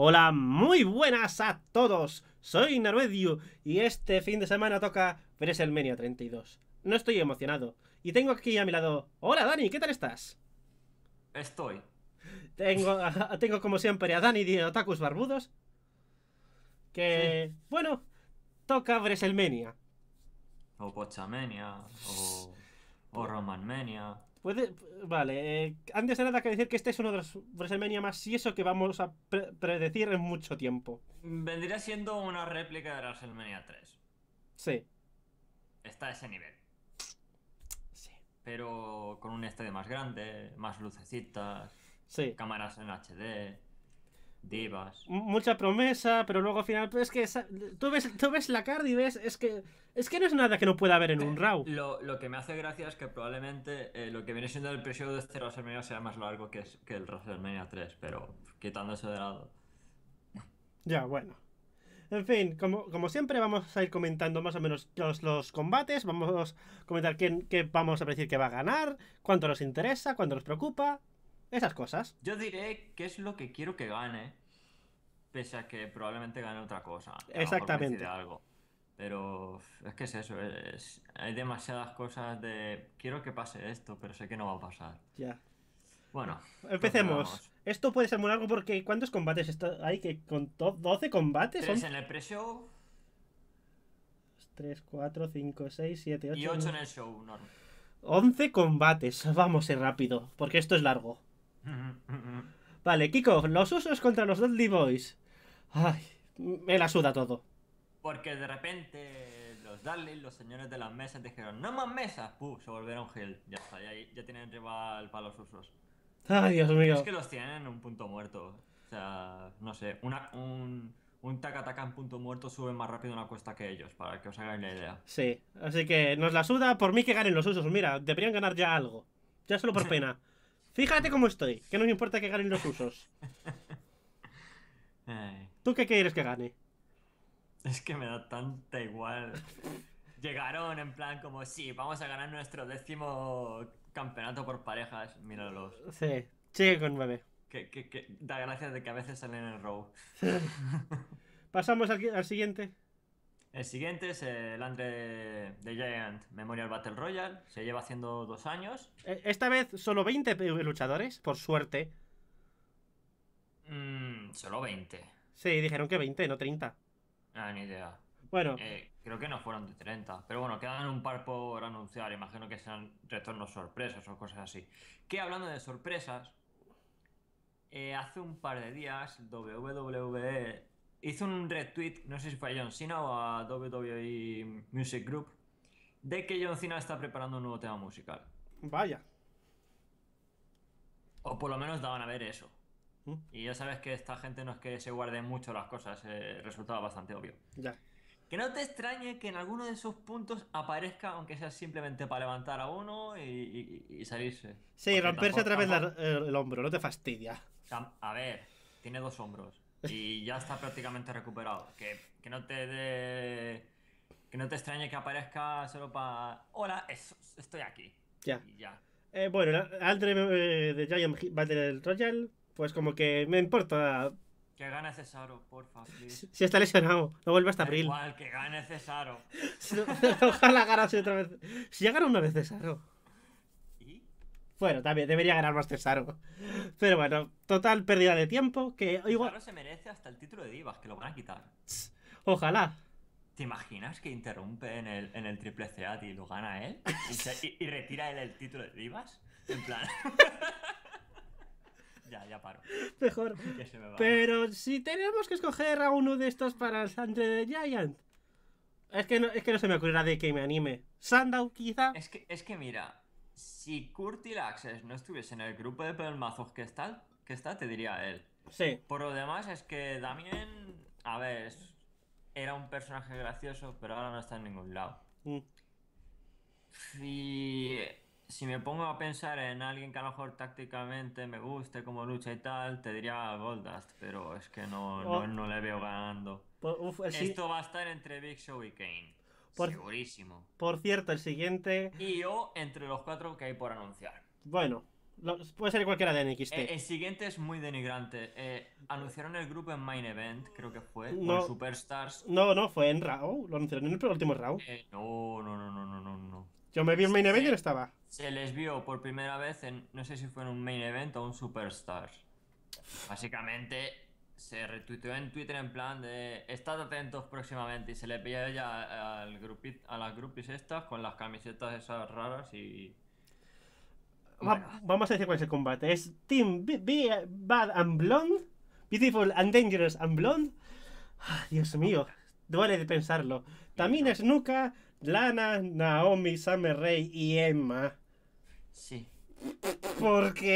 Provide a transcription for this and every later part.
Hola, muy buenas a todos. Soy Narvedio y este fin de semana toca WrestleMania 32. No estoy emocionado. Y tengo aquí a mi lado. Hola Dani, ¿qué tal estás? Estoy. Tengo, tengo como siempre a Dani de Otakus Barbudos. Que, bueno, toca Breselmenia. O pochamenia O, o Romanmania. Puede, vale, eh, antes de nada que decir que este es uno de los WrestleMania más eso que vamos a predecir en mucho tiempo. Vendría siendo una réplica de WrestleMania 3. Sí. Está a ese nivel. Sí. Pero con un estadio más grande, más lucecitas, sí. cámaras en HD. Divas. Mucha promesa, pero luego al final. Pues es que tú ves, tú ves la card y ves. Es que, es que no es nada que no pueda haber en un round Lo, que me hace gracia es que probablemente eh, lo que viene siendo el precio de este WrestleMania sea más largo que, que el WrestleMania 3, pero quitando eso de lado. Ya, bueno. En fin, como, siempre, vamos a ir comentando más o menos los, los combates. Vamos a comentar quién, qué vamos a decir que va a ganar, cuánto nos interesa, cuánto nos preocupa, esas cosas. Yo diré qué es lo que quiero que gane pese a que probablemente gane otra cosa. Exactamente. algo. Pero es que es eso, hay demasiadas cosas de quiero que pase esto, pero sé que no va a pasar. Ya. Bueno. Empecemos. Esto puede ser muy largo porque ¿cuántos combates hay? que ¿Con 12 combates? ¿Tres en el pre-show? 3, 4, 5, 6, 7, 8... Y 8 en el show, 11 combates. Vamos, eh, rápido, porque esto es largo. Mm, mm, mm. Vale, Kiko, los usos contra los Dudley Boys. Ay, me la suda todo. Porque de repente los Dudley, los señores de las mesas, dijeron, no más mesas, Puh, se volvieron gel. Ya está, ya, ya, tienen rival para los usos. Ay, Dios mío. Es que los tienen en un punto muerto. O sea, no sé, una, un, un taca en punto muerto sube más rápido una cuesta que ellos, para que os hagáis la idea. Sí, así que nos la suda por mí que ganen los usos. Mira, deberían ganar ya algo. Ya solo por pena. Fíjate cómo estoy, que no me importa que ganen los usos. ¿Tú qué quieres que gane? Es que me da tanta igual. Llegaron en plan como, sí, vamos a ganar nuestro décimo campeonato por parejas. Míralos. Sí, sigue con nueve. Que, da gracias de que a veces salen en el row. Pasamos al siguiente. El siguiente es el Andre de Giant Memorial Battle Royale. Se lleva haciendo dos años. Eh, esta vez solo 20 luchadores, por suerte. Mmm. solo 20. Sí, dijeron que 20, no 30. Ah, ni idea. Bueno. Eh, creo que no fueron de 30. Pero bueno, quedan un par por anunciar. Imagino que sean retornos sorpresas o cosas así. Que hablando de sorpresas, eh, hace un par de días WWE hizo un retweet, no sé si fue a John Cena o a WWE Music Group, de que John Cena está preparando un nuevo tema musical. Vaya. O por lo menos daban a ver eso. Mm. Y ya sabes que esta gente no es que se guarde mucho las cosas, eh, resultaba bastante obvio. Ya. Que no te extrañe que en alguno de esos puntos aparezca, aunque sea simplemente para levantar a uno y, salirse. Sí, romperse otra vez el hombro, no te fastidia. A ver, tiene dos hombros. y ya está prácticamente recuperado. Que, que no te de, Que no te extrañe que aparezca solo para. Hola, estoy aquí. Ya. Eh, bueno, Aldre eh, de Giant Battle Royale, pues como que me importa. Que gane Cesaro, porfa, favor Si está lesionado, no vuelve hasta abril. Igual, que gane Cesaro. Ojalá gane otra vez. Si ya gana una vez Cesaro. Bueno, también debería ganar más Sargo. Pero bueno, total pérdida de tiempo. Que igual. no se merece hasta el título de Divas, que lo van a quitar. Ojalá. ¿Te imaginas que interrumpe en el, en el triple C y lo gana él? Y, retira él el título de Divas? En plan. ya, ya paro. Mejor. Pero si tenemos que escoger a uno de estos para Sandre de Giant. Es que, no, es que no se me ocurrirá de que me anime. Sandow, quizá. Es que, es que mira, si Curti Laxes no estuviese en el grupo de pelmazos que está, que está, te diría él. Sí. Por lo demás es que Damien, a ver, era un personaje gracioso, pero ahora no está en ningún lado. Mm. si me pongo a pensar en alguien que a lo mejor tácticamente me guste como lucha y tal, te diría Goldust, pero es que no, no, oh. le veo ganando. Pues, Esto va a estar entre Big Show y Kane. Por, Segurísimo. Por cierto, el siguiente. Y yo entre los cuatro que hay por anunciar. Bueno, puede ser cualquiera de NXT. Eh, el siguiente es muy denigrante. Eh, anunciaron el grupo en Main Event, creo que fue, no, Superstars. No, no, fue en Raw. Lo anunciaron en el último Raw. Eh, no, no, no, no, no, no, Yo me vi en Main Event y no estaba. Se les vio por primera vez en, no sé si fue en un Main Event o un Superstars. Básicamente se retuiteó en Twitter en plan de estad atentos próximamente y se le pilla ya al a las groupies estas con las camisetas esas raras y... vamos a decir cuál es el combate. Es Team Bad and Blonde, Beautiful and Dangerous and Blonde. Ah, Dios mío, duele de pensarlo. Tamina Snuka, Lana, Naomi, Summer y Emma. Sí. Porque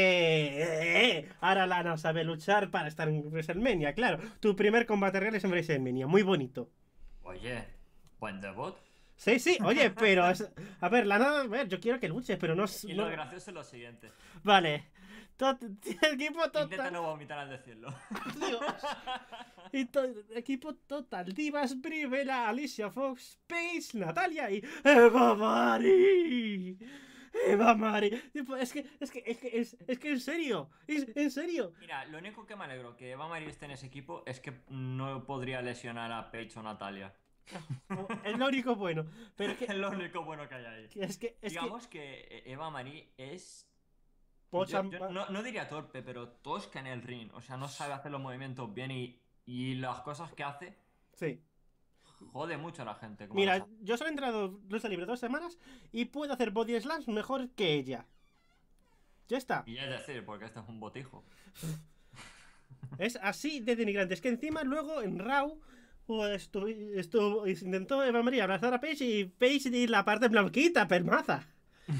eh, eh, ahora Lana sabe luchar para estar en WrestleMania, claro. Tu primer combate real es en WrestleMania, muy bonito. Oye, buen debut. Sí, sí, oye, pero. a ver, Lana, a ver, yo quiero que luches, pero no. Y lo gracioso es lo siguiente. Vale. equipo total. Intenta no vomitar al decirlo. Dios. Y to, equipo total. Divas, Brivela, Alicia Fox, Pace, Natalia y. ¡Eva Marie! Eva Marie! Es que, es que, es que, es, que en serio, en serio. Mira, lo único que me alegro que Eva Marie esté en ese equipo es que no podría lesionar a Pecho Natalia. es lo único bueno. Pero que, es lo único bueno que hay ahí. es que, Digamos que... Eva Marie es. no, diría torpe, pero tosca en el ring. O sea, no sabe hacer los movimientos bien y, y las cosas que hace. Sí jode mucho a la gente. Mira, yo solo he entrado lucha libre dos semanas y puedo hacer body slams mejor que ella. Ya está. Y es decir, porque esto es un botijo. es así de denigrante. Es que encima luego en Raw pues, intentó Eva María abrazar a Paige y Paige y la parte blanquita, permaza.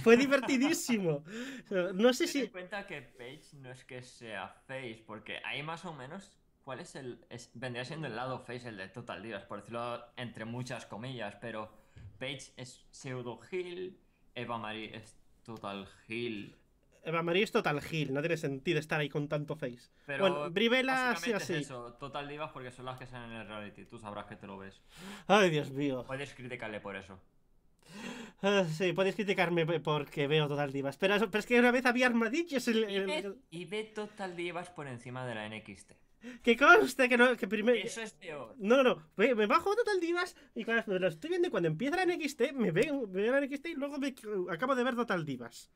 Fue divertidísimo. No sé Ten si. en cuenta que Paige no es que sea face, porque hay más o menos ¿Cuál es el...? vendría siendo el lado face el de Total Divas, por decirlo entre muchas comillas, pero Paige es pseudo heel, Eva Marie es total Hill Eva Marie es total Hill no tiene sentido estar ahí con tanto face. bueno, Brivela sí así. total divas porque son las que salen en el reality, tú sabrás que te lo ves. Ay, Dios mío. Puedes criticarle por eso. Ah, sí, puedes criticarme porque veo Total Divas. Pero, es que una vez había armadillos. El, el... y ve Total Divas por encima de la NXT. Que conste que no, que primero. Eso es tío No, no, no. Me, bajo Total Divas y cuando lo estoy viendo y cuando empieza la NXT, me veo, veo la NXT y luego me acabo de ver Total Divas.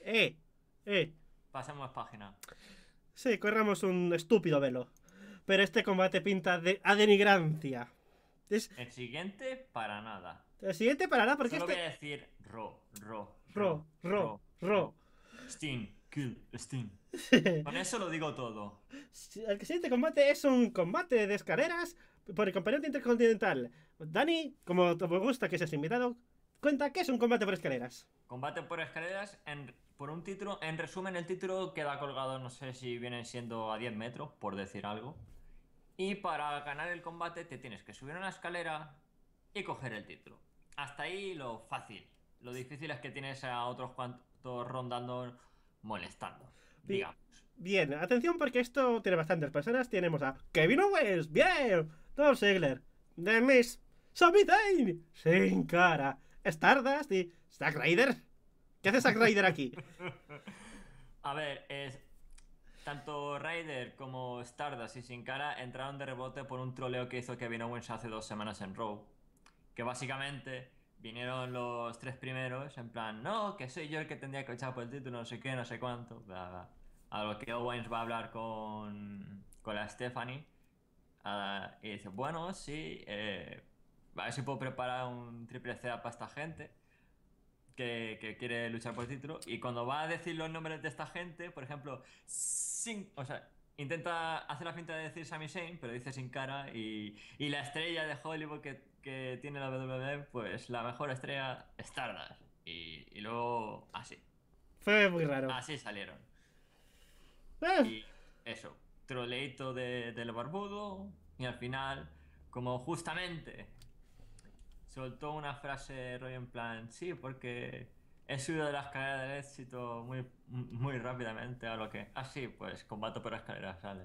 Eh, eh. Pasamos página. Sí, corramos un estúpido velo. Pero este combate pinta de, a denigrancia. Es... El siguiente, para nada. El siguiente, para nada, porque Solo este. voy a decir ro, ro. Ro, ro, ro. ro. ro. Steam, kill, Steam. Con eso lo digo todo. El siguiente combate es un combate de escaleras por el de intercontinental. Dani, como te gusta que seas invitado, cuenta qué es un combate por escaleras. Combate por escaleras en, por un título. En resumen, el título queda colgado, no sé si viene siendo a 10 metros, por decir algo. Y para ganar el combate te tienes que subir una escalera y coger el título. Hasta ahí lo fácil. Lo difícil es que tienes a otros cuantos rondando molestando. Bien, atención porque esto tiene bastantes personas. Tenemos a Kevin Owens, bien, Dolph Ziggler, The miss Sami Sin Cara, Stardust y Zack Ryder. ¿Qué hace Zack Ryder aquí? a ver, es, tanto Ryder como Stardust y Sin Cara entraron de rebote por un troleo que hizo Kevin Owens hace dos semanas en Raw. Que básicamente vinieron los tres primeros en plan, no, que soy yo el que tendría que echar por el título, no sé qué, no sé cuánto, bla, a lo que Owens va a hablar con, con la Stephanie. Ah, y dice, bueno, sí, eh, a ver si puedo preparar un triple C para esta gente que, quiere luchar por el título. Y cuando va a decir los nombres de esta gente, por ejemplo, sin, o intenta hacer la finta de decir Sami Zayn, pero dice sin cara. Y, la estrella de Hollywood que, tiene la WWE, pues la mejor estrella, Stardust. Y, y luego así. Fue muy raro. Así salieron. Eh. Y eso, troleito de, del barbudo. Y al final, como justamente soltó una frase Roy en plan, sí, porque he subido de la escalera del éxito muy, muy rápidamente a lo que... Ah, pues combato por escaleras, sale.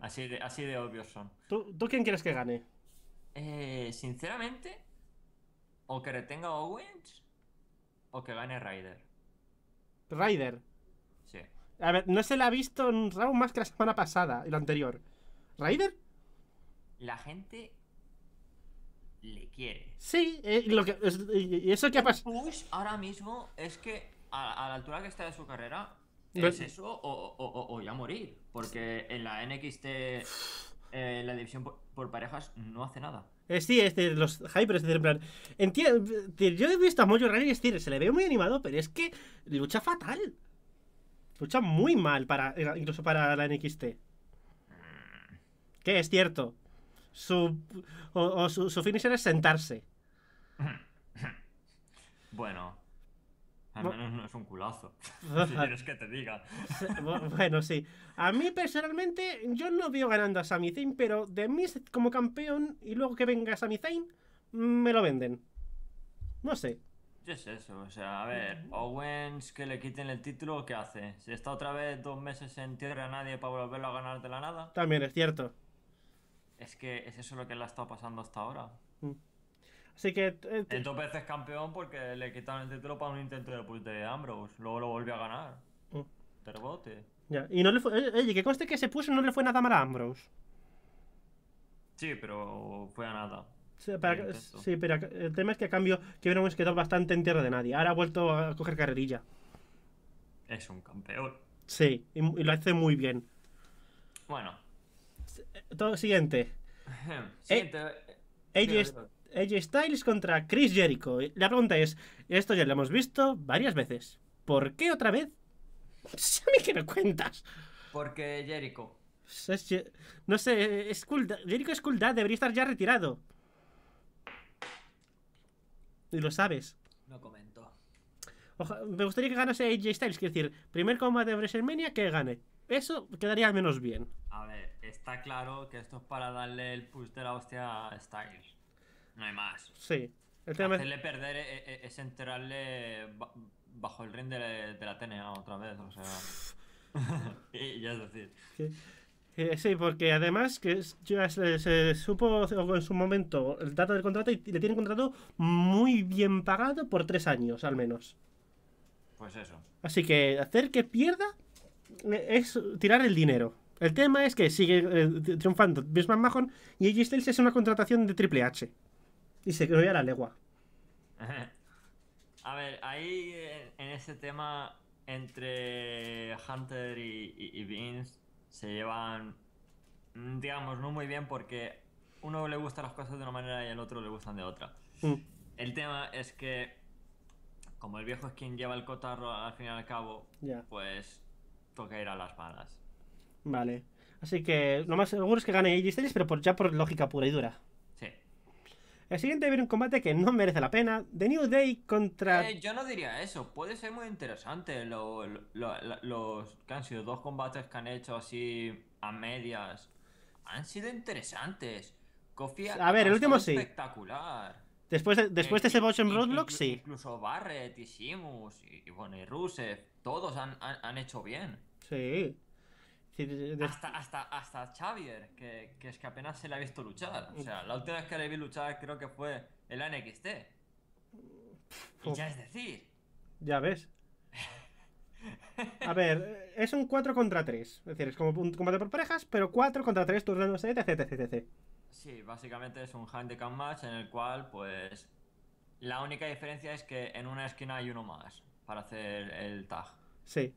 Así, de, así de obvios son. ¿Tú, ¿Tú quién quieres que gane? Eh, sinceramente, o que retenga Owens o que gane Ryder. Ryder. A ver, no se la ha visto en Raw más que la semana pasada y la anterior. ¿Raider? La gente le quiere. Sí, eh, y lo que, es, eso que ha pasado. Push ahora mismo es que a, la altura que está de su carrera, es eso o, ya morir. Porque en la NXT, eh, la división por, parejas no hace nada. Eh, sí, los hypers, en plan. Entiendo, yo he visto a Mojo Rider y se le ve muy animado, pero es que lucha fatal. Lucha pues muy mal para eh, incluso para la NXT. Que es cierto. Su, o, su, finisher es sentarse. Bueno. Al menos no es un culazo. si que te diga. bueno, sí. A mí personalmente, yo no veo ganando a Sami Zayn, pero de mí como campeón y luego que venga Sami Zayn, me lo venden. No sé. ¿Qué es eso? O sea, a ver, Owens que le quiten el título, ¿qué hace? ¿Se está otra vez dos meses en tierra a nadie para volverlo a ganar de la nada? También es cierto. Es que es eso lo que le ha estado pasando hasta ahora. Mm. Así que. Eh, dos veces campeón porque le quitaron el título para un intento de de Ambrose. Luego lo volvió a ganar. Mm. y no le fue. Eh, oye, que conste que se puso no le fue nada mal a Ambrose. Sí, pero fue a nada. Sí, pero, el tema es que a cambio Kevin Owens quedó bastante en tierra de nadie. Ahora ha vuelto a coger carrerilla. Es un campeón. Sí, y, lo hace muy bien. Bueno. Eh, todo, siguiente. Eh, siguiente. Eh, AJ, Styles contra Chris Jericho. La pregunta es, esto ya lo hemos visto varias veces. ¿Por qué otra vez? que me cuentas. Porque Jericho. No sé, es Jericho es cool, debería estar ya retirado. Y lo sabes. No comento. me gustaría que ganase AJ Styles, quiero decir, primer combate de WrestleMania que gane. Eso quedaría menos bien. A ver, está claro que esto es para darle el push de la hostia a Styles. No hay más. Sí. Hacerle perder eh, eh, es, enterarle bajo el ring de, la TNA otra vez, o sea. y ya es decir. Eh, sí, porque además que eh, se, supo en su momento el dato del contrato y le tienen contrato muy bien pagado por tres años al menos. Pues eso. Así que hacer que pierda eh, es tirar el dinero. El tema es que sigue triunfando Bismarck Mahon y AJ es una contratación de Triple H. Y se creó ya la legua. A ver, ahí en ese tema entre Hunter y, y, y Vince se llevan, mm, digamos, no muy bien porque uno le gusta las cosas de una manera y el otro le gustan de otra. Mm. El tema es que, como el viejo es quien lleva el cotarro al fin y al cabo, pues toca ir a las balas. Vale. Así que lo más seguro es que gane AJ pero ya por lógica pura y dura. El siguiente viene un combate que no merece la pena. The New Day contra... Eh, yo no diría eso. Puede ser muy interesante los que han sido dos combates que han hecho así a medias. Han sido interesantes. a ver, el último sí. Espectacular. Después de, después de eh, ese box en Roadblock, sí. Incluso Barrett y Simus y, bueno, y Rusev, todos han, han hecho bien. Sí. Hasta, hasta, hasta Xavier, que, es que apenas se le ha visto luchar. O sea, la última vez que le vi luchar creo que fue el NXT. ya es decir. Ya ves. A ver, es un 4 contra 3. Es decir, es como un combate por parejas, pero 4 contra 3 turnándose, etc, etc, etc. Sí, básicamente es un handicap match en el cual, pues. La única diferencia es que en una esquina hay uno más para hacer el tag. Sí.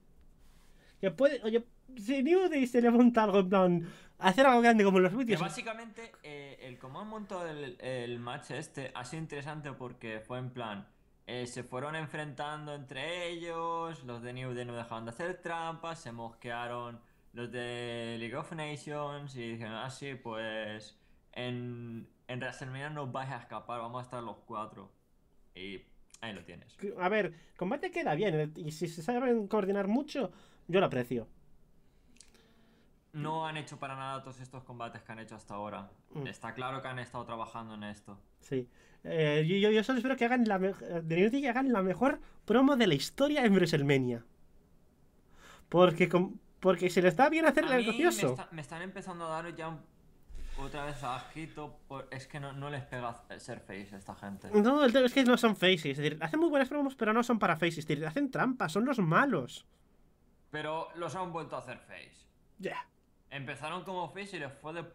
Que puede, oye, si New Day se le monta algo en plan, hacer algo grande como los vídeos. Básicamente, eh, el cómo han montado el, el, match este ha sido interesante porque fue en plan, eh, se fueron enfrentando entre ellos, los de New Day no dejaban de hacer trampas, se mosquearon los de League of Nations y dijeron, ah, sí, pues en, en WrestleMania no vais a escapar, vamos a estar los cuatro. Y ahí lo tienes. A ver, combate queda bien y si se saben coordinar mucho yo lo aprecio. No han hecho para nada todos estos combates que han hecho hasta ahora. Mm. Está claro que han estado trabajando en esto. Sí. Eh, yo, solo espero que hagan la, eh, la mejor promo de la historia en WrestleMania. Porque, porque se le está bien hacer el gracioso. Me, están empezando a dar ya otra vez a es que no, les pega eh, ser face a esta gente. No, es que no son faces. hacen muy buenas promos, pero no son para faces. hacen trampas, son los malos. Pero los han vuelto a hacer face. Ya. Empezaron como face y les fue de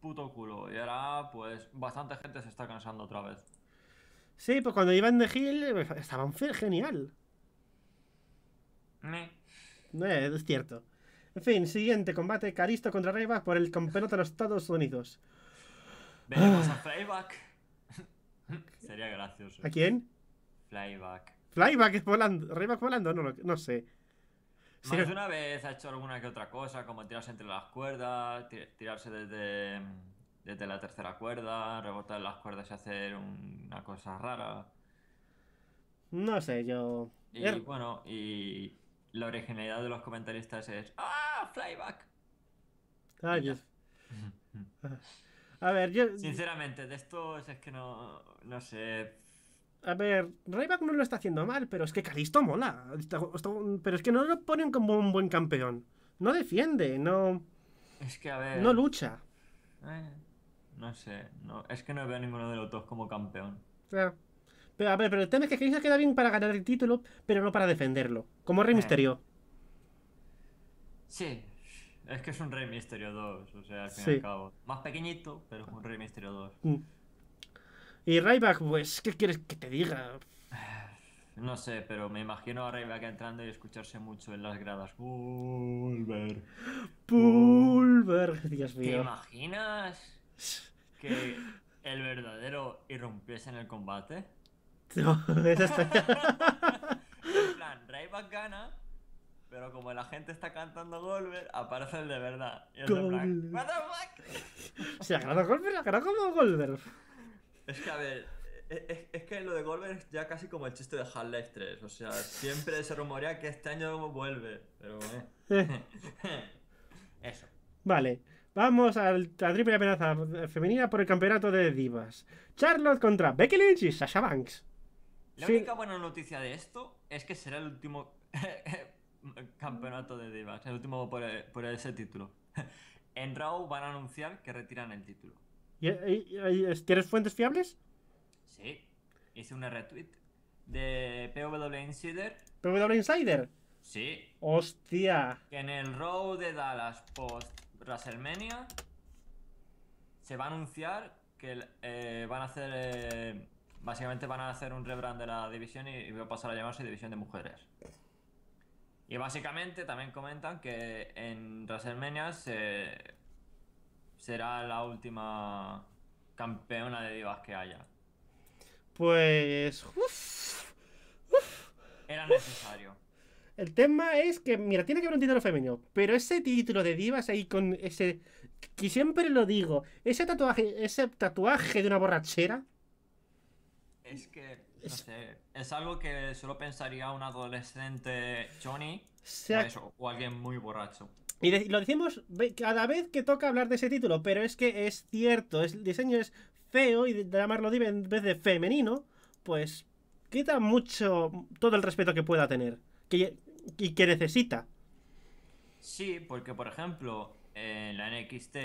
puto culo. Y ahora, pues, bastante gente se está cansando otra vez. Sí, pues cuando iban de Hill estaban genial. No, eh, es cierto. En fin, siguiente combate: Caristo contra Rayback por el campeonato de los Estados Unidos. Venimos a ah. Flyback. Sería gracioso. ¿A quién? Flyback. Flyback es volando. Rayback volando, no, no sé. Más de una vez ha hecho alguna que otra cosa, como tirarse entre las cuerdas, tirarse desde, la tercera cuerda, rebotar las cuerdas y hacer una cosa rara. No sé, yo. Y er- bueno, y la originalidad de los comentaristas es. ¡Ah! ¡Flyback! ¡Ay, ah, A ver, yo. Sinceramente, de estos es que no. No sé. A ver, Ryback no lo está haciendo mal, pero es que Calisto mola. pero es que no lo ponen como un buen campeón. No defiende, no. Es que a ver. No lucha. Eh, no sé, es que no veo a ninguno de los dos como campeón. Pero a ver, pero el tema es que Calisto queda bien para ganar el título, pero no para defenderlo. Como Rey eh. Misterio. Sí, es que es un Rey Misterio 2, o sea, al fin y al cabo. Más pequeñito, pero es un Rey Misterio 2. Y Ryback, pues, ¿qué quieres que te diga? No sé, pero me imagino a Ryback entrando y escucharse mucho en las gradas. Pulver. Pulver, ¿Te imaginas que el verdadero irrumpiese en el combate? No, eso está... en plan, Ryback gana, pero como la gente está cantando Golver, aparece el de verdad. Y ¿What the fuck? Se ganado Golver, como Golver. Es que, a ver, e, e, es, que lo de Goldberg es ya casi como el chiste de Half-Life 3. O sea, siempre se rumorea que este año vuelve. Pero bueno. Eso. Vale. Vamos a la triple amenaza femenina por el campeonato de divas. Charlotte contra Becky Lynch y Sasha Banks. La única buena noticia de esto es que será el último campeonato de divas, el último por, por ese título. en Raw van a anunciar que retiran el título. Este, tienes fuentes fiables? Sí. Hice una retweet de PW Insider. ¿PW Insider? Sí. Hostia. Que en el row de Dallas post WrestleMania se va a anunciar que eh, van a hacer. Eh, básicamente van a hacer un rebrand de la división y, y, va a pasar a llamarse División de Mujeres. Y básicamente también comentan que en WrestleMania se será la última campeona de divas que haya. Pues... Era necesario. El tema es que, mira, tiene que haber un título femenino, pero ese título de divas ahí con ese... Que siempre lo digo, ese tatuaje, ese tatuaje de una borrachera... Es que, no sé, es algo que solo pensaría un adolescente Johnny o alguien muy borracho. Y lo decimos cada vez que toca hablar de ese título, pero es que es cierto, el diseño es feo y de llamarlo Dive en vez de femenino, pues quita mucho todo el respeto que pueda tener que, y que necesita. Sí, porque por ejemplo, la NXT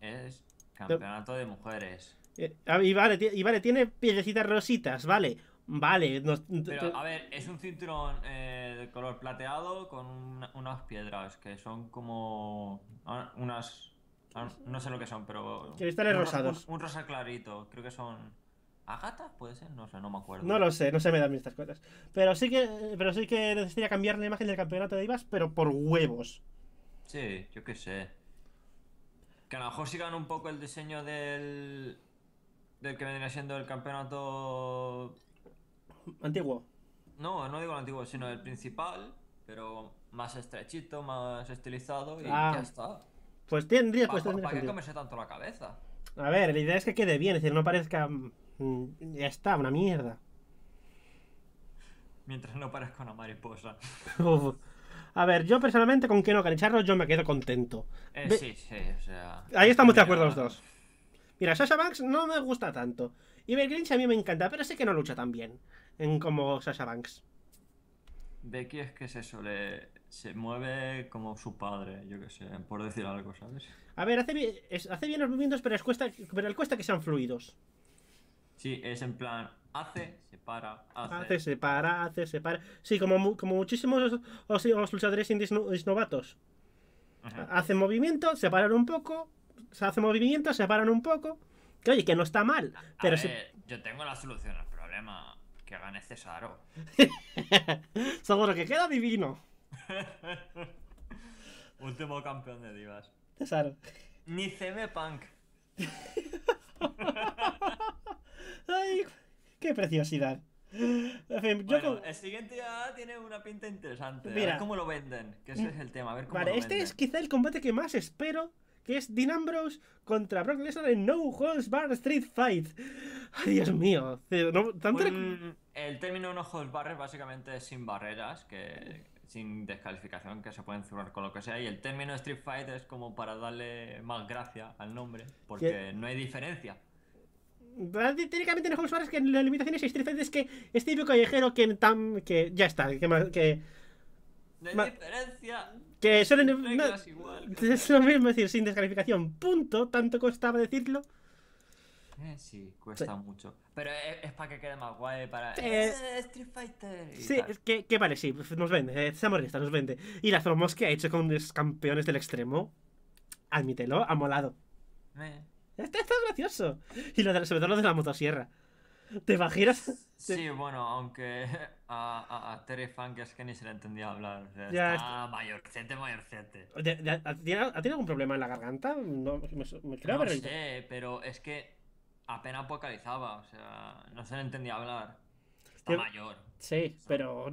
es campeonato de mujeres. Eh, y, vale, tiene piecitas rositas, vale, vale. Pero a ver, es un cinturón... Eh, de color plateado con unas piedras que son como ah, unas ah, no sé lo que son, pero cristales un, rosados. Un, rosa clarito, creo que son agatas, puede ser, no sé, no me acuerdo. No lo sé, no se me dan estas cosas. Pero sí que pero sí que necesitaría cambiar la imagen del campeonato de Ibas, pero por huevos. Sí, yo qué sé. Que a lo mejor sigan un poco el diseño del del que vendría siendo el campeonato antiguo. No, no digo el antiguo, sino el principal, pero más estrechito, más estilizado y ah. ya está. Pues tendría, pues tendría. ¿Para qué comerse tanto la cabeza? A ver, la idea es que quede bien, es decir, no parezca. Mm, ya está, una mierda. Mientras no parezca una mariposa. A ver, yo personalmente con Keno Canicharro yo me quedo contento. Eh, sí, sí, o sea. Ahí estamos de acuerdo los dos. Mira, Sasha Banks no me gusta tanto. Y Grinch a mí me encanta, pero sé que no lucha tan bien en como Sasha Banks. Becky es que se mueve como su padre, yo que sé, por decir algo, ¿sabes? A ver, hace bien, los movimientos, pero, cuesta, le cuesta que sean fluidos. Sí, es en plan, hace, se para, hace. Hace, se para, hace, se para. Sí, como, como muchísimos os, os luchadores indies novatos. Hace movimiento, se paran un poco, se hace movimiento, se paran un poco. oye, que no está mal. pero yo tengo la solución al problema. Que gane Cesaro Seguro que queda divino. Último campeón de divas. Cesaro. Ni Punk. Ay, qué preciosidad. El siguiente ya tiene una pinta interesante. Mira, a ver cómo lo venden, que ese es el tema. A ver cómo vale, este es quizá el combate que más espero que es Dean contra Brock Lesnar en No Holds Bar Street Fight. ¡Ay, Dios mío! Eh, el término No Holds Bar básicamente es sin barreras, que sin descalificación, que se pueden cerrar con lo que sea. Y el término Street Fight es como para darle más gracia al nombre, porque no hay diferencia. Técnicamente no Holds Barred es que la limitación es Street Fight, es que es este típico callejero que, tam, que ya está, que, que hay diferencia es lo mismo decir sin descalificación, punto. Tanto costaba decirlo. Eh, sí, cuesta mucho. Pero e, es, para que quede más guay, para... Eh, eh, Street Fighter. sí, que, vale, sí, pues nos vende. Eh, seamos realistas, nos vende. Y la promos que ha hecho con los campeones del extremo, admítelo, ha molado. Está, está gracioso. Y de, sobre todo lo de la motosierra. ¿Te imaginas? Sí, bueno, aunque a, Terry Funk es que ni se le entendía hablar. O sea, ya, está siete. mayorcete, mayorcete. ¿Ha tenido algún problema en la garganta? No, no sé, pero es que apenas vocalizaba, o sea, no se le entendía hablar. Está mayor. Sí, pero,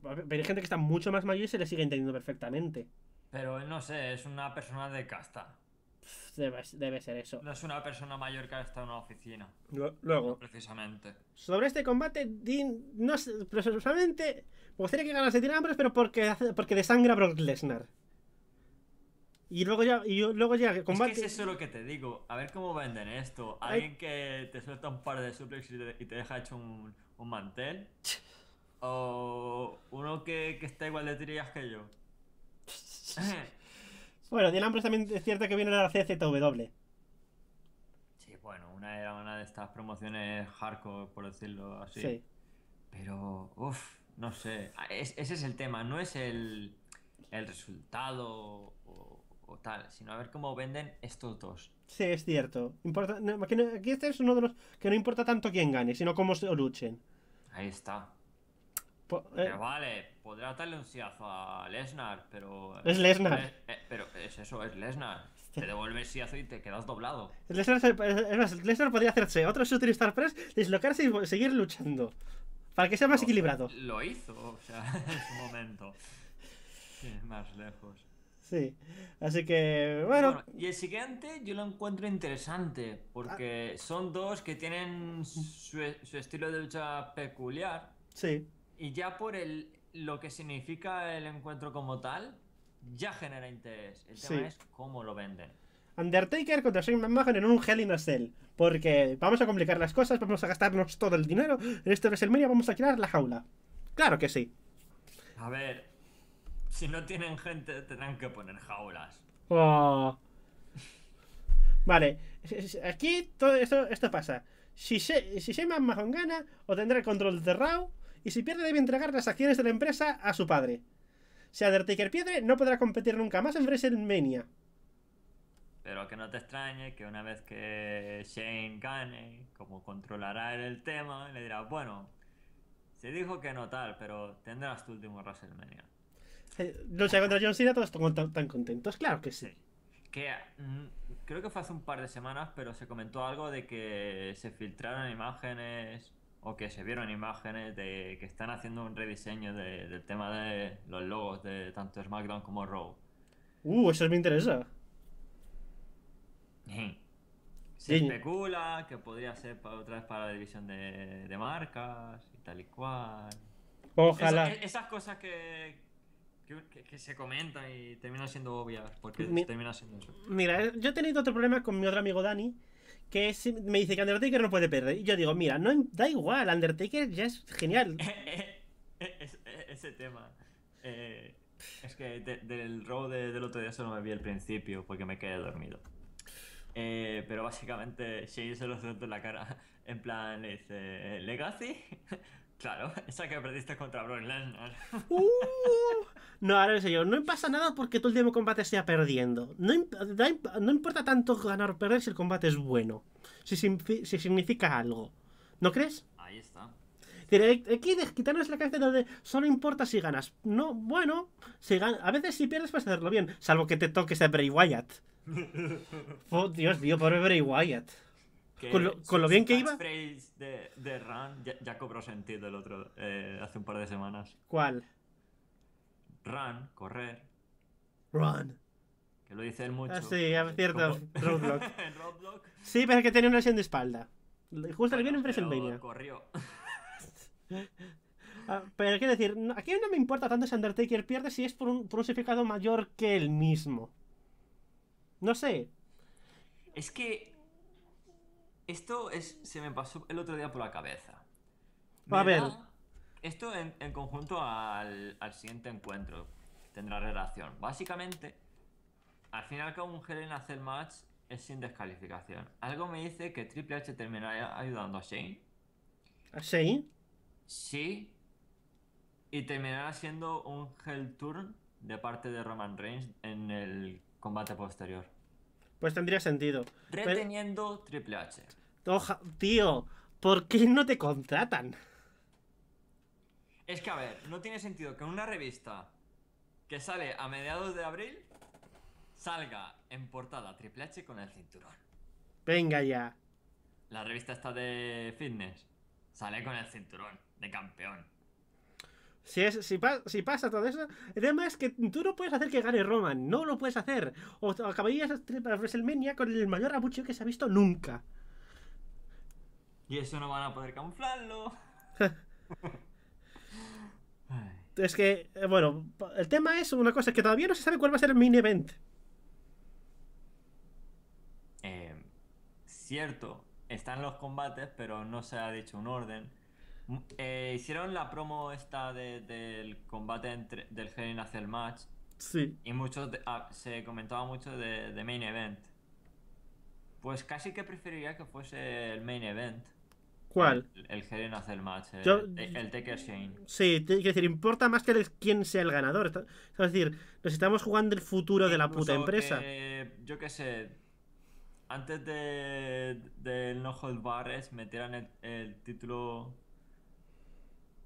pero hay gente que está mucho más mayor y se le sigue entendiendo perfectamente. Pero no sé, es una persona de casta debe, ser eso. No es una persona mayor que ha estado en una oficina. Luego. precisamente. Sobre este combate, Dean, no sé, precisamente, pues tiene que ganase Dean hambre pero porque, porque desangra Brock Lesnar. Y luego ya, y luego ya combate. Es es eso lo que te digo. A ver cómo venden esto. Alguien que te suelta un par de suplex y te, deja hecho un, mantel. o uno que, que está igual de tirillas que yo. Bueno, la Ambrose también es cierto que viene de la CZW. Sí, bueno, una era una de estas promociones hardcore, por decirlo así. Sí. Pero, uff, no sé. ese es el tema, no es el, el resultado o, tal, sino a ver cómo venden estos dos. Sí, es cierto. Importa, aquí este es uno de los que no importa tanto quién gane, sino cómo se luchen. Ahí está. Eh. Vale, podrá darle un siazo a Lesnar, pero. Eh, es Lesnar. Eh, pero es eso, es Lesnar. Te devuelves siazo y te quedas doblado. Lesnar, es más, Lesnar podría hacerse otro shooter Star Press, deslocarse y seguir luchando. Para que sea más equilibrado. Lo hizo, o sea, en su momento. más lejos. Sí, así que bueno. Y el siguiente yo lo encuentro interesante, porque ah. son dos que tienen su estilo de lucha peculiar. Sí. Y ya por el, lo que significa el encuentro como tal, ya genera interés. El tema es cómo lo venden. Undertaker contra Shane McMahon en un Hell in a Cell. Porque vamos a complicar las cosas, vamos a gastarnos todo el dinero. En este WrestleMania vamos a tirar la jaula. Claro que sí. A ver, si no tienen gente, tendrán que poner jaulas. Oh. Vale, aquí todo esto, esto pasa. Si, se, si Shane McMahon gana, o tendrá el control de Raw y si pierde debe entregar las acciones de la empresa a su padre. Si Undertaker pierde, no podrá competir nunca más en WrestleMania. Pero que no te extrañe que una vez que Shane gane, como controlará el tema, le dirá, bueno, se dijo que no tal, pero tendrás tu último WrestleMania. Eh, lucha contra John Cena, todos están tan contentos, claro que sí. Que mm, creo que fue hace un par de semanas, pero se comentó algo de que se filtraron imágenes o que se vieron imágenes de que están haciendo un rediseño del tema de los logos de tanto SmackDown como Raw. Uh, eso me interesa. Se especula que podría ser otra vez para la división de, marcas y tal y cual. Ojalá. E, esas cosas que, se comentan y terminan siendo obvias, porque siendo eso. Mira, yo he tenido otro problema con mi otro amigo Dani, que me dice que Undertaker no puede perder. Y yo digo, mira, no da igual, Undertaker ya es genial. ese tema. Eh, es que del robo del otro día solo me vi al principio porque me quedé dormido. Eh, pero básicamente Shay se lo suelto en la cara. En plan, le dice, Legacy, Claro, esa que perdiste contra Brock uh, no, ahora en yo, no pasa nada porque tu último combate sea perdiendo. No, importa tanto ganar o perder si el combate es bueno. Si, significa algo. ¿No crees? Ahí está. Eh, quitarnos la cabeza de. solo importa si ganas. No, bueno, a veces si pierdes puedes hacerlo bien, salvo que te toques a Bray Wyatt. oh, Dios mío, pobre Bray Wyatt con, lo, bien que iba. de Run ya, cobró sentido el otro eh, hace un par de semanas. ¿Cuál? Run, correr. Run. Que lo dice él ah, mucho. sí, cierto. Sí, pero es que tiene una lesión de espalda. Justo le viene en Corrió. ah, pero que decir, aquí no me importa tanto si Undertaker pierde si es por un, por un significado mayor que el mismo. No sé. Es que esto es, se me pasó el otro día por la cabeza. Va a ver. esto en, conjunto al, siguiente encuentro tendrá relación. Básicamente, al final que un Helen hace el match es sin descalificación. Algo me dice que Triple H terminará ayudando a Shane. ¿A Shane? Sí. Y terminará siendo un Hell Turn de parte de Roman Reigns en el combate posterior pues tendría sentido. Reteniendo Triple H. Oja, tío, ¿por qué no te contratan? Es que, a ver, no tiene sentido que una revista que sale a mediados de abril salga en portada Triple H con el cinturón. Venga ya. La revista está de fitness. Sale con el cinturón de campeón. Si, pasa todo eso. El tema es que tú no puedes hacer que gane Roman. No lo puedes hacer. O, acabarías WrestleMania con el mayor abucheo que se ha visto nunca. Y eso no van a poder camuflarlo. es que, eh, bueno, el tema es una cosa que todavía no se sabe cuál va a ser el main event. Eh, cierto, están los combates, pero no se ha dicho un orden. Mm, eh, hicieron la promo esta del combate entre, del Henin hacia el match. Sí. Y muchos ah, se comentaba mucho de, main event. Pues casi que preferiría que fuese el main event. ¿Cuál? El, el hacia el match. El, Yo, Shane. Sí, quiero decir, importa más que quién sea el ganador. es decir, nos estamos jugando el futuro de la puta empresa. yo qué sé, antes de, del No Hold Barres metieran el título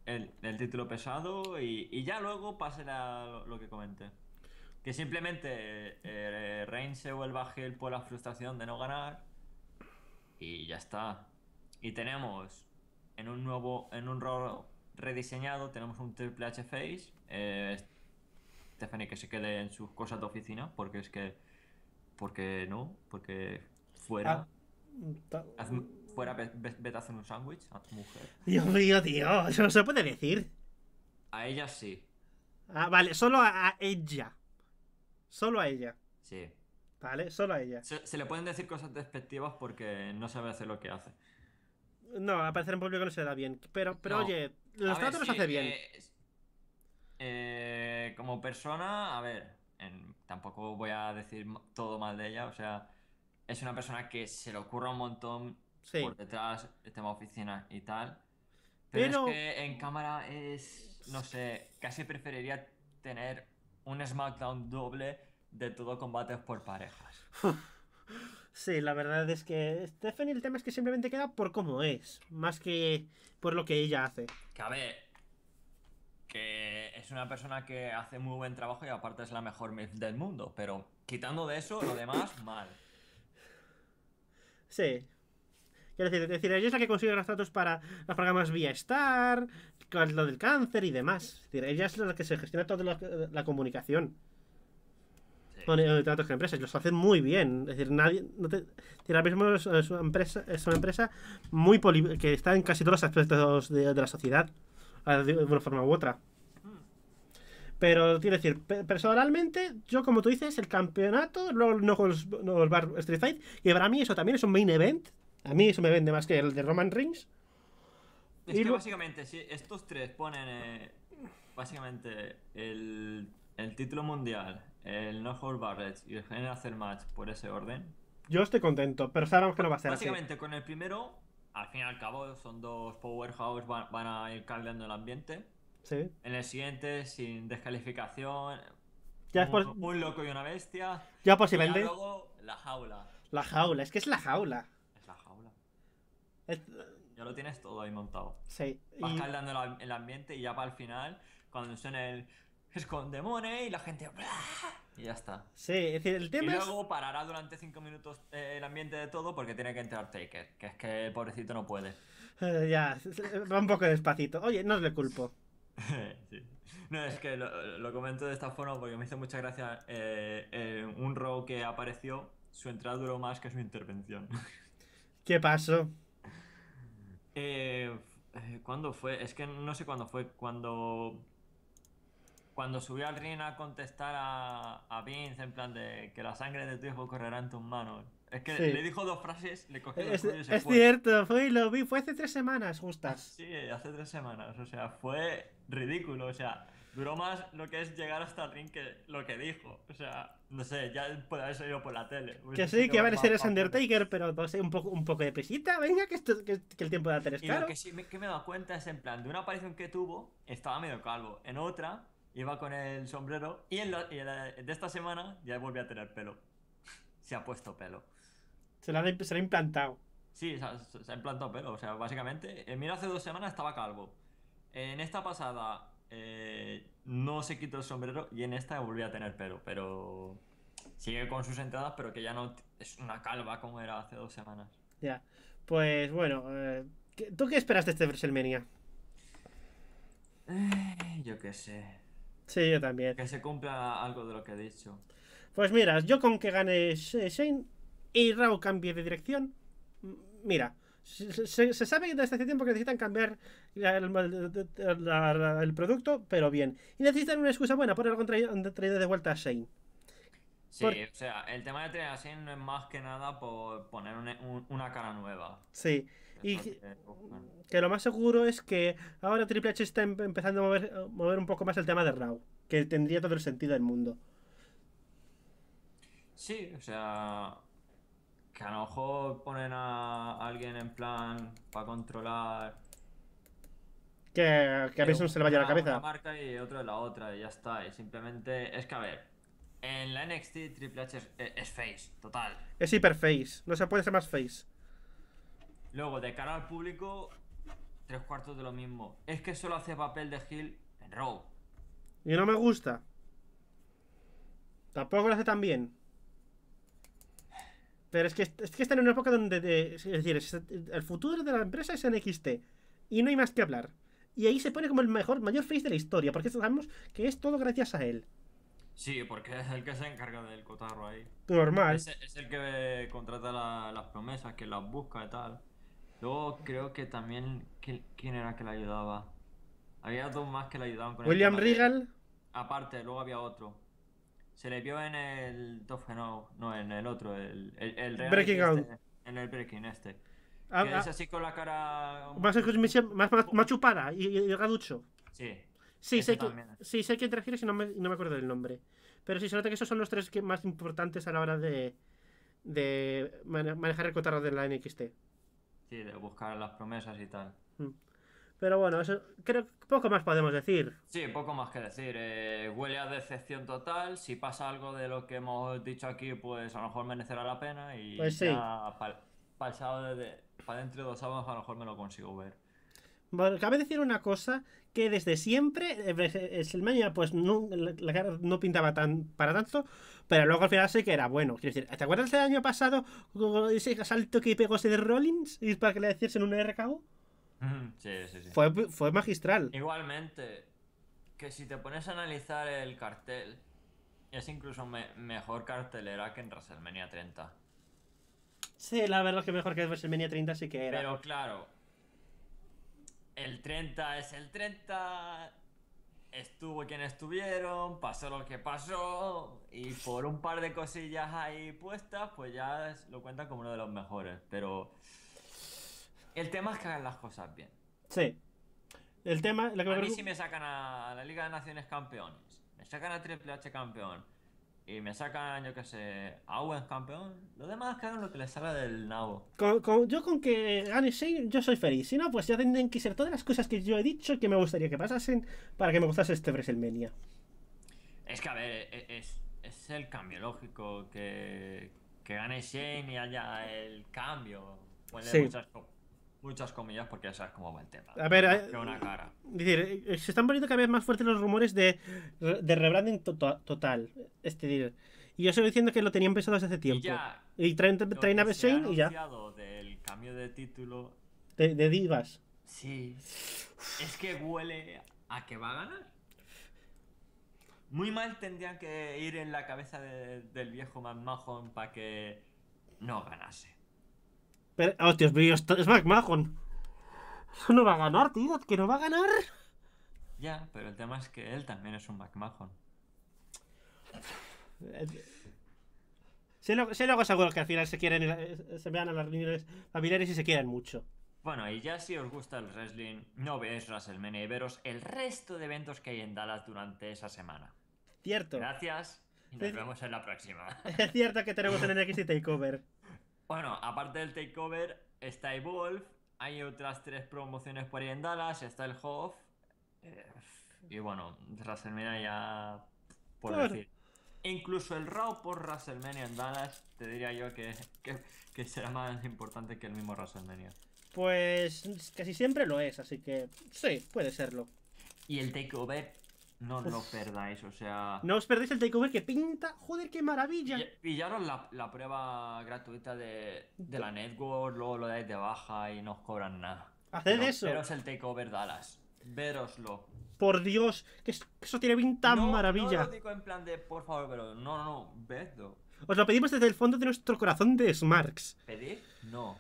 el, título pesado y, ya luego pasará lo, que comenté. Que simplemente eh, eh se vuelva Gil por la frustración de no ganar y ya está. Y tenemos en un nuevo, en un rol rediseñado, tenemos un Triple H Face. Eh, Stephanie que se quede en sus cosas de oficina, porque es que. Porque no, porque fuera. Ah, fuera, vete a hacer un sándwich a tu mujer. Dios mío, tío, eso no se puede decir. A ella sí. Ah, vale, solo a, ella. Solo a ella. Sí. Vale, solo a ella. Se, le pueden decir cosas despectivas porque no sabe hacer lo que hace. No, aparecer en público no se da bien. Pero, pero oye, los tratos los hace bien. Eh, eh, como persona, a ver, tampoco voy a decir todo mal de ella. O sea, es una persona que se le ocurre un montón por detrás, el tema oficina y tal. Pero, es que en cámara es. No sé, casi preferiría tener un SmackDown doble de todo combates por parejas. Sí, la verdad es que Stephanie el tema es que simplemente queda por cómo es, más que por lo que ella hace. Que a ver, que es una persona que hace muy buen trabajo y aparte es la mejor myth del mundo, pero quitando de eso, lo demás, mal. Sí, es decir, ella es la que consigue los datos para los programas Vía Star, lo del cáncer y demás. Es decir, ella es la que se gestiona toda la, comunicación. Con, eh, datos empresas, los hacen muy bien. Es decir, nadie. No ahora mismo es una empresa, es una empresa muy que está en casi todos los aspectos de, la sociedad, de una forma u otra. Pero quiero decir, personalmente, yo como tú dices, el campeonato, luego no los Bar Street Fight, y para mí eso también es un main event a mí eso me vende más que el de Roman Reigns. Es que básicamente, si estos tres ponen eh, básicamente el, título mundial, el No Hold Barrett y el General Hacer Match por ese orden. Yo estoy contento, pero sabemos que no va a ser así Básicamente, con el primero, al fin y al cabo, son dos powerhouses van, a ir cambiando el ambiente. Sí. En el siguiente, sin descalificación, ya es por... loco y una bestia. Ya posiblemente y luego, la jaula. La jaula, es que es la jaula. Ya lo tienes todo ahí montado. Sí. Vas y... calentando el ambiente y ya para el final, cuando suene el escondemone y la gente. Y ya está. Sí, es decir, el tema. Y luego parará durante 5 minutos eh, el ambiente de todo porque tiene que entrar Taker, que es que el pobrecito no puede. Eh, ya, va un poco despacito. Oye, no le culpo. No, es que lo, comento de esta forma porque me hizo mucha gracia eh, un row que apareció. Su entrada duró más que su intervención. ¿Qué pasó? Eh, eh, ¿Cuándo fue? Es que no sé cuándo fue. Cuando. Cuando subió al ring a contestar a, Vince, en plan de que la sangre de tu hijo correrá en tus manos. Es que le dijo dos frases, le cogió Es, es cierto, fue, lo vi, fue hace tres semanas, justas. Sí, hace tres semanas. O sea, fue ridículo. O sea, Bromas lo que es llegar hasta el ring que lo que dijo. O sea, no sé, ya puede haber salido por la tele. que sí, que a ver si eres Undertaker, pero no sé, un poco, un poco de pesita, venga, que, el tiempo de hacer es caro. lo que sí me, he dado cuenta es en plan, de una aparición que tuvo, estaba medio calvo. En otra, iba con el sombrero. Y, en de esta semana ya volvió a tener pelo. Se ha puesto pelo. Se lo ha, implantado. Sí, se ha, implantado pelo. O sea, básicamente, eh, mira, hace dos semanas estaba calvo. En esta pasada eh, no se quitó el sombrero y en esta volvió a tener pelo, pero sigue con sus entradas, pero que ya no es una calva como era hace dos semanas. Ya, pues bueno, eh, ¿tú qué esperas de este WrestleMania? Eh, yo qué sé. Sí, yo también. Que se cumpla algo de lo que he dicho. Pues mira, yo con que gane Shane y Rao cambie de dirección, mira, se, se, que sabe desde hace tiempo que necesitan cambiar el, producto, pero bien. Y necesitan una excusa buena por algo de vuelta a Shane. Sí, o sea, el tema de traer a Shane no es más que nada por poner una, cara nueva. Sí. Y eh, que, lo más seguro es que ahora Triple H está empezando a mover, mover un poco más el tema de Raw, que tendría todo el sentido del mundo. Sí, o sea, que a lo mejor ponen a alguien en plan para controlar. Que, que a no se le vaya la cabeza. Una marca y otro de la otra, y ya está. Y simplemente. Es que a ver. En la NXT Triple H es, face, total. Es face no se puede ser más face. Luego, de cara al público, tres cuartos de lo mismo. Es que solo hace papel de Hill en Raw. Y no me gusta. Tampoco lo hace tan bien. Pero es que, es que en una época donde. es decir, el futuro de la empresa es XT Y no hay más que hablar. Y ahí se pone como el mejor, mayor face de la historia. Porque sabemos que es todo gracias a él. Sí, porque es el que se encarga del cotarro ahí. Normal. Es, el que contrata las promesas, que las busca y tal. Luego creo que también. ¿Quién era que le ayudaba? Había dos más que le ayudaban William Regal. Aparte, luego había otro. Se le vio en el Tofeno, no, en el otro, el, el, Breaking este, Out. en el Breaking este. Ah, que es ah. así con la cara. Más, más, más, chupada y, el gaducho. Sí. Sí sé, sí, sé, quién te refieres y no me, no me, acuerdo del nombre. Pero sí, se nota que esos son los tres más importantes a la hora de, de manejar el cotarro de la NXT. Sí, de buscar las promesas y tal. Mm. Pero bueno, eso creo que poco más podemos decir. Sí, poco más que decir. Eh, huele a decepción total. Si pasa algo de lo que hemos dicho aquí, pues a lo mejor merecerá la pena. Y pues sí. para dentro de dos sábados a lo mejor me lo consigo ver. Bueno, cabe decir una cosa que desde siempre eh, pues, eh, mañana pues no, la cara no pintaba tan para tanto, pero luego al final sí que era bueno. Quiero decir, ¿te acuerdas del año pasado ese asalto que pegó ese de Rollins y para que le en un RKO? Fue, magistral. Igualmente, que si te pones a analizar el cartel, es incluso mejor cartelera que en WrestleMania 30. Sí, la verdad es que mejor que WrestleMania 30 sí que era. Pero claro, el 30 es el 30. Estuvo quien estuvieron, pasó lo que pasó, y por un par de cosillas ahí puestas, pues ya lo cuentan como uno de los mejores. Pero el tema es que hagan las cosas bien. Sí. El tema. a mí, si me sacan a la Liga de Naciones campeones, me sacan a Triple H campeón y me sacan, yo qué sé, a campeón, lo demás que hagan lo que les salga del nabo. yo con que gane Shane, yo soy feliz. Si no, pues ya tendrían que ser todas las cosas que yo he dicho que me gustaría que pasasen para que me gustase este WrestleMania. Es que, a ver, e, e, es, el cambio lógico que, gane Shane y haya el cambio. Puede ser muchas cosas Muchas comillas porque ya sabes cómo va el tema. A ver, eh, se están poniendo cada vez más fuertes los rumores de, rebranding total. Este, y yo estoy diciendo que lo tenían pensado hace tiempo. Y, ya, traen, a y ya. del cambio de título. De, divas. Sí. Es que huele a que va a ganar. Muy mal tendrían que ir en la cabeza del viejo McMahon para que no ganase. Pero, oh, Dios mío, es McMahon. No va a ganar, tío, que no va a ganar. Ya, pero el tema es que él también es un McMahon. Eh, sé luego, seguro que al final se quieren eh, se vean a las reuniones familiares y se quieren mucho. Bueno, y ya si os gusta el wrestling, no veáis WrestleMania y veros el resto de eventos que hay en Dallas durante esa semana. Cierto. Gracias y nos vemos en la próxima. Es cierto que tenemos el NXT Takeover. Bueno, aparte del takeover, está Evolve, hay otras tres promociones por ahí en Dallas, está el HoF, eh, y bueno, WrestleMania ya. Por decir. Incluso el Raw por WrestleMania en Dallas, te diría yo que, que será más importante que el mismo WrestleMania. Pues casi siempre lo es, así que sí, puede serlo. Y el takeover no lo perdáis, o sea. No os perdáis el takeover que pinta. Joder, qué maravilla. Pillaron la, prueba gratuita de, la network, luego lo dais de baja y no os cobran nada. Haced pero, eso. Veros el takeover Dallas. Veroslo. Por Dios, que eso tiene pinta tan maravilla. No lo en plan de por favor, pero no, no, vedlo. Os lo pedimos desde el fondo de nuestro corazón de Smarks. ¿Pedir? No.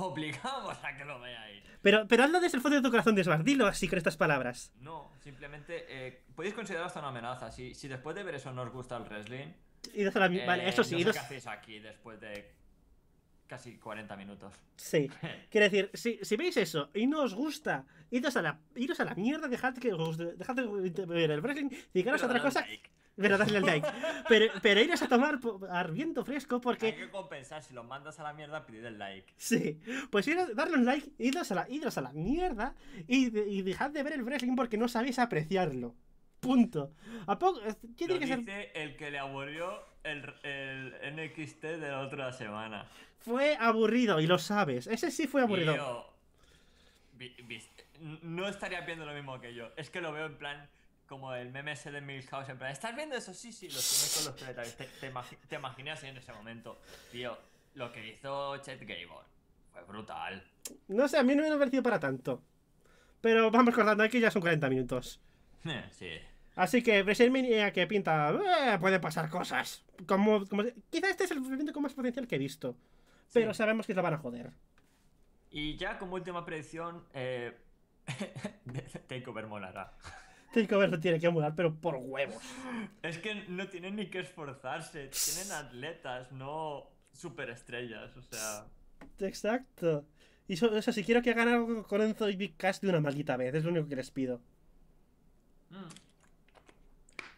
obligamos a que lo veáis. Pero, pero hazlo desde el fondo de tu corazón, desbardilo así con estas palabras. No, simplemente eh, podéis considerar hasta una amenaza. Si, si después de ver eso no os gusta el wrestling. vale, eso sí. Eh, ¿Qué hacéis aquí después de casi 40 minutos. Sí. Quiero decir, si, veis eso y no os gusta, idos a la, iros a la mierda, dejad que os dejad ver el wrestling, dedicaros a otra cosa pero dale al like. Pero, pero iros a tomar arviento fresco porque. Hay que compensar, si lo mandas a la mierda, pidid el like. Sí, pues iros, darle un like, idos a la, a la mierda y, y, dejad de ver el wrestling porque no sabéis apreciarlo. Punto. ¿A poco? Eh, ¿Quién que ser? el que le aburrió el, NXT de la otra semana. Fue aburrido y lo sabes. Ese sí fue aburrido. no estaría viendo lo mismo que yo. Es que lo veo en plan como el meme ese de Milhouse, en plan, ¿estás viendo eso? Sí, sí, lo tienes con los planetas. Te, te, así en ese momento, tío, lo que hizo Chet Gabor fue brutal. No sé, a mí no me ha parecido para tanto. Pero vamos cortando aquí, ya son 40 minutos. sí. Así que WrestleMania que pinta, eh, puede pasar cosas. Como, como, quizá este es el movimiento con más potencial que he visto. Pero sabemos que lo van a joder. Y ya como última predicción, eh, Takeover molará que tiene que mudar, pero por huevos. Es que no tienen ni que esforzarse. Tienen atletas, no superestrellas, o sea. Exacto. Y eso, si quiero que hagan algo con Enzo y Big Cash de una maldita vez, es lo único que les pido. Mm.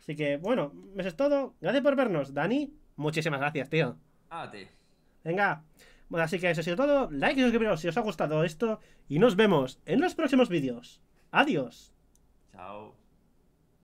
Así que, bueno, eso es todo. Gracias por vernos, Dani. Muchísimas gracias, tío. A ti. Venga. Bueno, así que eso ha sido todo. Like y suscribiros si os ha gustado esto. Y nos vemos en los próximos vídeos. Adiós. Chao.